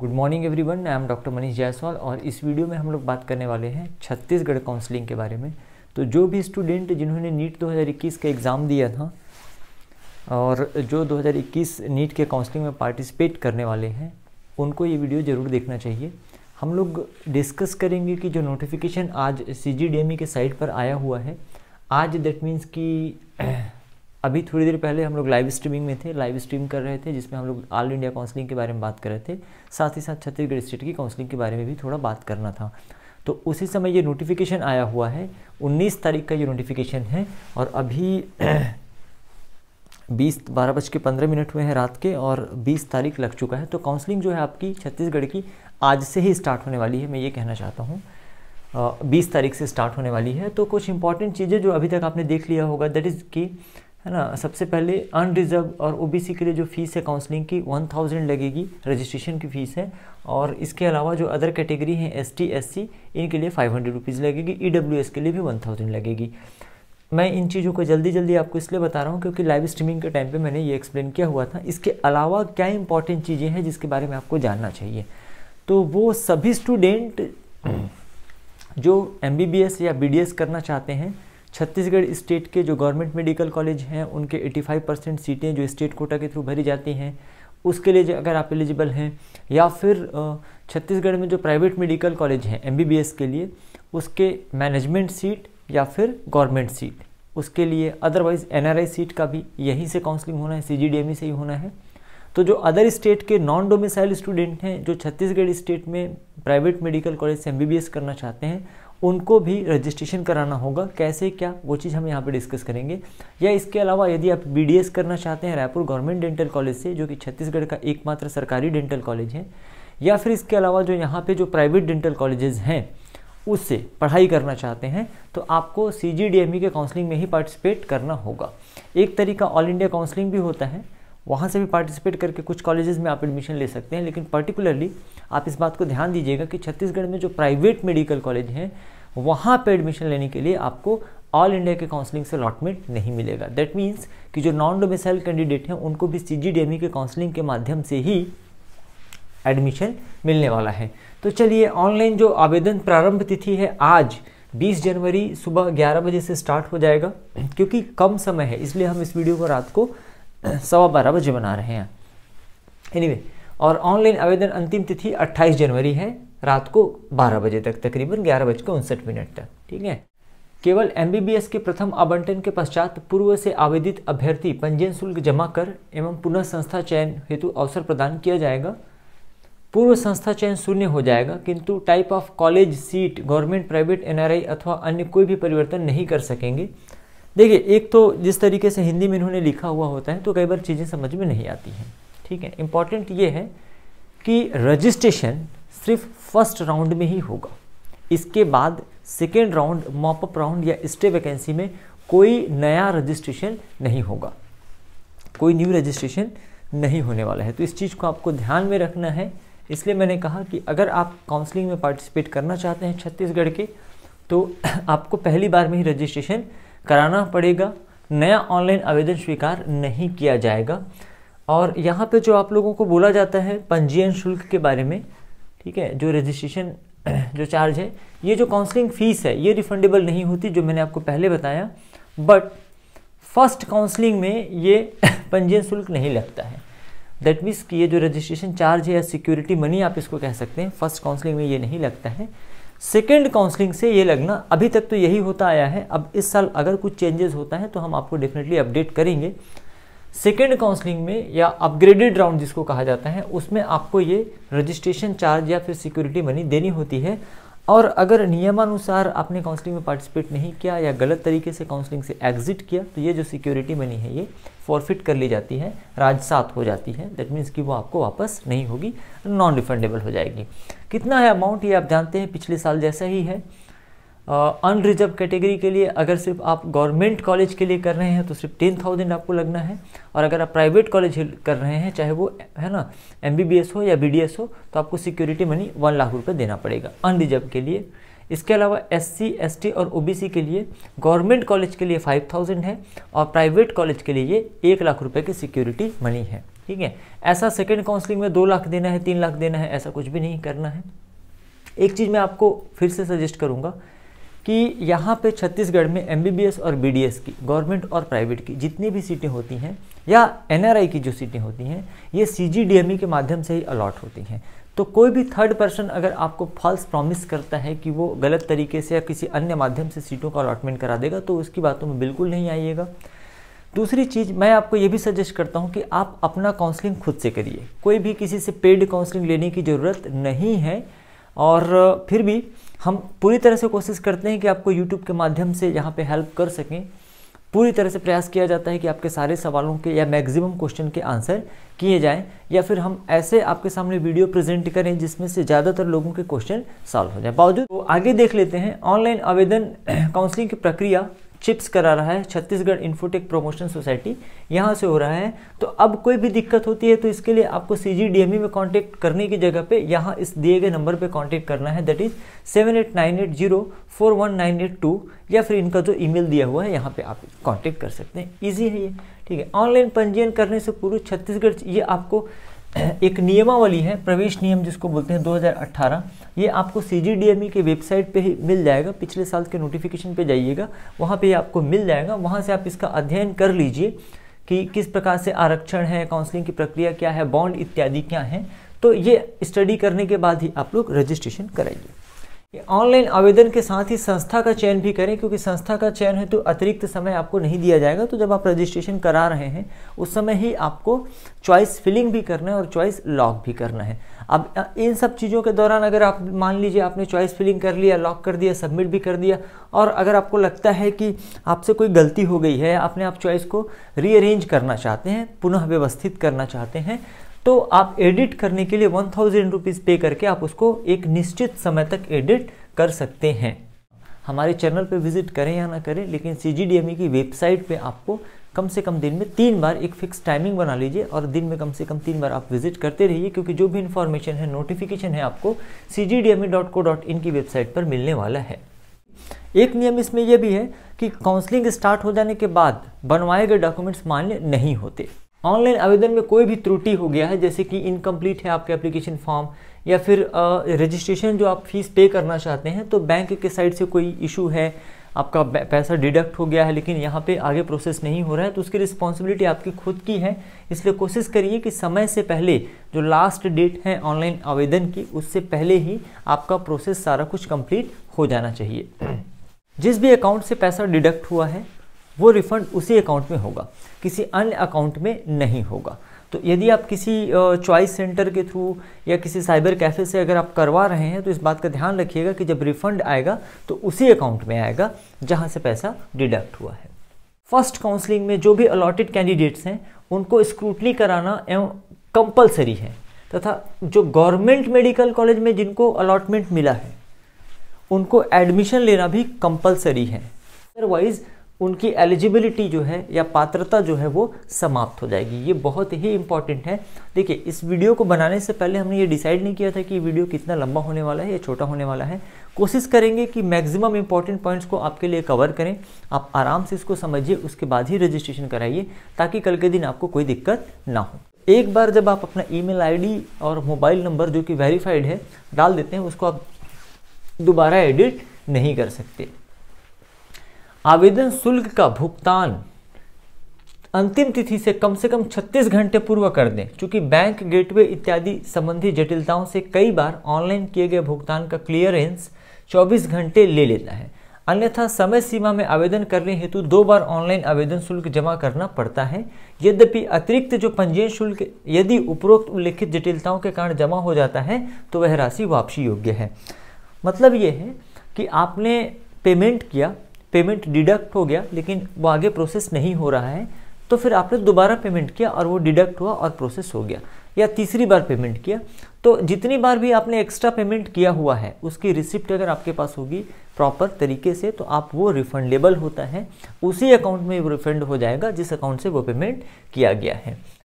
Good morning everyone I am doctor Manish Jaiswal और इस video में हम लोग बात करने वाले हैं छत्तीसगढ़ काउंसलिंग के बारे में तो जो भी स्टूडेंट जिन्होंने नीट 2021 का एग्ज़ाम दिया था और जो 2021 नीट के काउंसलिंग में पार्टिसिपेट करने वाले हैं उनको ये वीडियो ज़रूर देखना चाहिए हम लोग डिस्कस करेंगे कि जो नोटिफिकेशन आज सी e के साइट पर आया हुआ है आज दैट मीन्स की अभी थोड़ी देर पहले हम लोग लाइव स्ट्रीमिंग में थे लाइव स्ट्रीम कर रहे थे जिसमें हम लोग ऑल इंडिया काउंसलिंग के बारे में बात कर रहे थे साथ ही साथ छत्तीसगढ़ स्टेट की काउंसलिंग के बारे में भी थोड़ा बात करना था तो उसी समय ये नोटिफिकेशन आया हुआ है 19 तारीख का ये नोटिफिकेशन है और अभी बीस बारह बज के पंद्रह मिनट हुए हैं रात के और बीस तारीख लग चुका है तो काउंसलिंग जो है आपकी छत्तीसगढ़ की आज से ही स्टार्ट होने वाली है मैं ये कहना चाहता हूँ बीस तारीख से स्टार्ट होने वाली है तो कुछ इंपॉर्टेंट चीज़ें जो अभी तक आपने देख लिया होगा दैट इज़ कि है ना सबसे पहले अनरिजर्व और ओबीसी के लिए जो फीस है काउंसलिंग की वन थाउजेंड लगेगी रजिस्ट्रेशन की फ़ीस है और इसके अलावा जो अदर कैटेगरी हैं एस टी एस सी इनके लिए फाइव हंड्रेड रुपीज़ लगेगी ई डब्ल्यू एस के लिए भी वन थाउजेंड लगेगी मैं इन चीज़ों को जल्दी जल्दी आपको इसलिए बता रहा हूँ क्योंकि लाइव स्ट्रीमिंग के टाइम पर मैंने ये एक्सप्लेन किया हुआ था इसके अलावा क्या इंपॉर्टेंट चीज़ें हैं जिसके बारे में आपको जानना चाहिए तो वो सभी स्टूडेंट हम्म। जो एम या बी करना चाहते हैं छत्तीसगढ़ स्टेट के जो गवर्नमेंट मेडिकल कॉलेज हैं उनके 85 परसेंट सीटें जो स्टेट कोटा के थ्रू भरी जाती हैं उसके लिए अगर आप एलिजिबल हैं या फिर छत्तीसगढ़ में जो प्राइवेट मेडिकल कॉलेज हैं एम के लिए उसके मैनेजमेंट सीट या फिर गवर्नमेंट सीट उसके लिए अदरवाइज़ एन सीट का भी यहीं से काउंसलिंग होना है सी e से ही होना है तो जो अदर स्टेट के नॉन डोमिसाइल स्टूडेंट हैं जो छत्तीसगढ़ स्टेट में प्राइवेट मेडिकल कॉलेज से एम करना चाहते हैं उनको भी रजिस्ट्रेशन कराना होगा कैसे क्या वो चीज़ हम यहाँ पे डिस्कस करेंगे या इसके अलावा यदि आप बी करना चाहते हैं रायपुर गवर्नमेंट डेंटल कॉलेज से जो कि छत्तीसगढ़ का एकमात्र सरकारी डेंटल कॉलेज है या फिर इसके अलावा जो यहाँ पर जो प्राइवेट डेंटल कॉलेजेस हैं उससे पढ़ाई करना चाहते हैं तो आपको सी e के काउंसलिंग में ही पार्टिसिपेट करना होगा एक तरीका ऑल इंडिया काउंसलिंग भी होता है वहाँ से भी पार्टिसिपेट करके कुछ कॉलेजेस में आप एडमिशन ले सकते हैं लेकिन पर्टिकुलरली आप इस बात को ध्यान दीजिएगा कि छत्तीसगढ़ में जो प्राइवेट मेडिकल कॉलेज हैं वहाँ पर एडमिशन लेने के लिए आपको ऑल इंडिया के काउंसलिंग से अलॉटमेंट नहीं मिलेगा दैट मीन्स कि जो नॉन डोमिसाइल कैंडिडेट हैं उनको भी सी e के काउंसलिंग के माध्यम से ही एडमिशन मिलने वाला है तो चलिए ऑनलाइन जो आवेदन प्रारंभ तिथि है आज 20 जनवरी सुबह 11 बजे से स्टार्ट हो जाएगा क्योंकि कम समय है इसलिए हम इस वीडियो को रात को सवा बारह बजे बना रहे हैं एनीवे anyway, और ऑनलाइन आवेदन अंतिम तिथि 28 जनवरी है रात को 12 बजे तक तकरीबन ग्यारह बज के उनसठ मिनट तक ठीक है केवल एम के प्रथम आवंटन के पश्चात पूर्व से आवेदित अभ्यर्थी पंजीयन शुल्क जमा कर एवं पुनः संस्था चयन हेतु अवसर प्रदान किया जाएगा पूर्व संस्था चयन शून्य हो जाएगा किंतु type of college seat government private NRI अथवा अन्य कोई भी परिवर्तन नहीं कर सकेंगे देखिए एक तो जिस तरीके से हिंदी में इन्होंने लिखा हुआ होता है तो कई बार चीज़ें समझ में नहीं आती हैं ठीक है इम्पॉर्टेंट ये है कि रजिस्ट्रेशन सिर्फ फर्स्ट राउंड में ही होगा इसके बाद सेकेंड राउंड मॉपअप राउंड या स्टे वैकेंसी में कोई नया रजिस्ट्रेशन नहीं होगा कोई न्यू रजिस्ट्रेशन नहीं होने वाला है तो इस चीज़ को आपको ध्यान में रखना है इसलिए मैंने कहा कि अगर आप काउंसलिंग में पार्टिसिपेट करना चाहते हैं छत्तीसगढ़ के तो आपको पहली बार में ही रजिस्ट्रेशन कराना पड़ेगा नया ऑनलाइन आवेदन स्वीकार नहीं किया जाएगा और यहाँ पे जो आप लोगों को बोला जाता है पंजीयन शुल्क के बारे में ठीक है जो रजिस्ट्रेशन जो चार्ज है ये जो काउंसलिंग फ़ीस है ये रिफंडेबल नहीं होती जो मैंने आपको पहले बताया बट फर्स्ट काउंसलिंग में ये पंजीयन शुल्क नहीं लगता है दैट मीन्स कि ये जो रजिस्ट्रेशन चार्ज है या सिक्योरिटी मनी आप इसको कह सकते हैं फर्स्ट काउंसलिंग में ये नहीं लगता है सेकेंड काउंसलिंग से ये लगना अभी तक तो यही होता आया है अब इस साल अगर कुछ चेंजेस होता है तो हम आपको डेफिनेटली अपडेट करेंगे सेकेंड काउंसलिंग में या अपग्रेडेड राउंड जिसको कहा जाता है उसमें आपको ये रजिस्ट्रेशन चार्ज या फिर सिक्योरिटी मनी देनी होती है और अगर नियमानुसार आपने काउंसलिंग में पार्टिसिपेट नहीं किया या गलत तरीके से काउंसलिंग से एग्जिट किया तो ये जो सिक्योरिटी मनी है ये फॉरफिट कर ली जाती है राजसात हो जाती है दैट मीन्स कि वो आपको वापस नहीं होगी नॉन रिफंडेबल हो जाएगी कितना है अमाउंट ये आप जानते हैं पिछले साल जैसा ही है अनरिजर्व कैटेगरी के लिए अगर सिर्फ आप गवर्नमेंट कॉलेज के लिए कर रहे हैं तो सिर्फ टेन थाउजेंड आपको लगना है और अगर आप प्राइवेट कॉलेज कर रहे हैं चाहे वो है ना एम हो या बी हो तो आपको सिक्योरिटी मनी वन लाख रुपये देना पड़ेगा अनरिजर्व के लिए इसके अलावा एस सी और ओ के लिए गवर्नमेंट कॉलेज के लिए फाइव थाउजेंड है और प्राइवेट कॉलेज के लिए ये एक लाख रुपये की सिक्योरिटी मनी है ठीक है ऐसा सेकेंड काउंसलिंग में दो लाख देना है तीन लाख देना है ऐसा कुछ भी नहीं करना है एक चीज़ मैं आपको फिर से सजेस्ट करूँगा कि यहाँ पे छत्तीसगढ़ में एम और बी की गवर्नमेंट और प्राइवेट की जितनी भी सीटें होती हैं या एन की जो सीटें होती हैं ये सी e के माध्यम से ही अलॉट होती हैं तो कोई भी थर्ड पर्सन अगर आपको फॉल्स प्रॉमिस करता है कि वो गलत तरीके से या किसी अन्य माध्यम से सीटों का अलॉटमेंट करा देगा तो उसकी बातों में बिल्कुल नहीं आइएगा दूसरी चीज़ मैं आपको ये भी सजेस्ट करता हूँ कि आप अपना काउंसलिंग खुद से करिए कोई भी किसी से पेड काउंसलिंग लेने की ज़रूरत नहीं है और फिर भी हम पूरी तरह से कोशिश करते हैं कि आपको यूट्यूब के माध्यम से यहाँ पे हेल्प कर सकें पूरी तरह से प्रयास किया जाता है कि आपके सारे सवालों के या मैक्सिमम क्वेश्चन के आंसर किए जाएं या फिर हम ऐसे आपके सामने वीडियो प्रेजेंट करें जिसमें से ज़्यादातर लोगों के क्वेश्चन सॉल्व हो जाए बावजूद तो आगे देख लेते हैं ऑनलाइन आवेदन काउंसलिंग की प्रक्रिया चिप्स करा रहा है छत्तीसगढ़ इन्फोटेक प्रमोशन सोसाइटी यहाँ से हो रहा है तो अब कोई भी दिक्कत होती है तो इसके लिए आपको सी जी डी एम ई में कॉन्टैक्ट करने की जगह पे यहाँ इस दिए गए नंबर पे कॉन्टेक्ट करना है that is seven eight nine eight zero four one nine eight two या फिर इनका जो ईमेल दिया हुआ है यहाँ पे आप कॉन्टेक्ट कर सकते हैं ईजी है ये ठीक है ऑनलाइन पंजीयन करने से पूर्व छत्तीसगढ़ ये आपको एक नियमावली है प्रवेश नियम जिसको बोलते हैं 2018 ये आपको सी e के वेबसाइट पे ही मिल जाएगा पिछले साल के नोटिफिकेशन पे जाइएगा वहाँ पे आपको मिल जाएगा वहाँ से आप इसका अध्ययन कर लीजिए कि किस प्रकार से आरक्षण है काउंसलिंग की प्रक्रिया क्या है बॉन्ड इत्यादि क्या है तो ये स्टडी करने के बाद ही आप लोग रजिस्ट्रेशन कराइए ऑनलाइन आवेदन के साथ ही संस्था का चयन भी करें क्योंकि संस्था का चयन है तो अतिरिक्त समय आपको नहीं दिया जाएगा तो जब आप रजिस्ट्रेशन करा रहे हैं उस समय ही आपको चॉइस फिलिंग भी करना है और चॉइस लॉक भी करना है अब इन सब चीज़ों के दौरान अगर आप मान लीजिए आपने चॉइस फिलिंग कर लिया लॉक कर दिया सबमिट भी कर दिया और अगर आपको लगता है कि आपसे कोई गलती हो गई है आपने आप चॉइस को रीअरेंज करना चाहते हैं पुनः व्यवस्थित करना चाहते हैं तो आप एडिट करने के लिए वन थाउजेंड रुपीज़ पे करके आप उसको एक निश्चित समय तक एडिट कर सकते हैं हमारे चैनल पर विजिट करें या ना करें लेकिन सी e की वेबसाइट पर आपको कम से कम दिन में तीन बार एक फिक्स टाइमिंग बना लीजिए और दिन में कम से कम तीन बार आप विजिट करते रहिए क्योंकि जो भी इन्फॉर्मेशन है नोटिफिकेशन है आपको सी e की वेबसाइट पर मिलने वाला है एक नियम इसमें यह भी है कि काउंसलिंग स्टार्ट हो जाने के बाद बनवाए गए डॉक्यूमेंट्स मान्य नहीं होते ऑनलाइन आवेदन में कोई भी त्रुटि हो गया है जैसे कि इनकम्प्लीट है आपके एप्लीकेशन फॉर्म या फिर रजिस्ट्रेशन जो आप फीस पे करना चाहते हैं तो बैंक के साइड से कोई इशू है आपका पैसा डिडक्ट हो गया है लेकिन यहाँ पे आगे प्रोसेस नहीं हो रहा है तो उसकी रिस्पॉन्सिबिलिटी आपकी खुद की है इसलिए कोशिश करिए कि समय से पहले जो लास्ट डेट है ऑनलाइन आवेदन की उससे पहले ही आपका प्रोसेस सारा कुछ कंप्लीट हो जाना चाहिए जिस भी अकाउंट से पैसा डिडक्ट हुआ है वो रिफ़ंड उसी अकाउंट में होगा किसी अन्य अकाउंट में नहीं होगा तो यदि आप किसी चॉइस सेंटर के थ्रू या किसी साइबर कैफ़े से अगर आप करवा रहे हैं तो इस बात का ध्यान रखिएगा कि जब रिफ़ंड आएगा तो उसी अकाउंट में आएगा जहां से पैसा डिडक्ट हुआ है फर्स्ट काउंसलिंग में जो भी अलॉटेड कैंडिडेट्स हैं उनको स्क्रूटनी कराना एवं कंपल्सरी है तथा जो गवर्नमेंट मेडिकल कॉलेज में जिनको अलॉटमेंट मिला है उनको एडमिशन लेना भी कंपल्सरी है अदरवाइज़ उनकी एलिजिबिलिटी जो है या पात्रता जो है वो समाप्त हो जाएगी ये बहुत ही इंपॉर्टेंट है देखिए इस वीडियो को बनाने से पहले हमने ये डिसाइड नहीं किया था कि वीडियो कितना लंबा होने वाला है या छोटा होने वाला है कोशिश करेंगे कि मैक्सिमम इंपॉर्टेंट पॉइंट्स को आपके लिए कवर करें आप आराम से इसको समझिए उसके बाद ही रजिस्ट्रेशन कराइए ताकि कल के दिन आपको कोई दिक्कत ना हो एक बार जब आप अपना ई मेल और मोबाइल नंबर जो कि वेरीफाइड है डाल देते हैं उसको आप दोबारा एडिट नहीं कर सकते आवेदन शुल्क का भुगतान अंतिम तिथि से कम से कम 36 घंटे पूर्व कर दें क्योंकि बैंक गेटवे इत्यादि संबंधी जटिलताओं से कई बार ऑनलाइन किए गए भुगतान का क्लियरेंस 24 घंटे ले लेता है अन्यथा समय सीमा में आवेदन करने हेतु दो बार ऑनलाइन आवेदन शुल्क जमा करना पड़ता है यद्यपि अतिरिक्त जो पंजीयन शुल्क यदि उपरोक्त उल्लेखित जटिलताओं के कारण जमा हो जाता है तो वह राशि वापसी योग्य है मतलब ये है कि आपने पेमेंट किया पेमेंट डिडक्ट हो गया लेकिन वो आगे प्रोसेस नहीं हो रहा है तो फिर आपने दोबारा पेमेंट किया और वो डिडक्ट हुआ और प्रोसेस हो गया या तीसरी बार पेमेंट किया तो जितनी बार भी आपने एक्स्ट्रा पेमेंट किया हुआ है उसकी रिसिप्ट अगर आपके पास होगी प्रॉपर तरीके से तो आप वो रिफंडेबल होता है उसी अकाउंट में वो रिफंड हो जाएगा जिस अकाउंट से वो पेमेंट किया गया है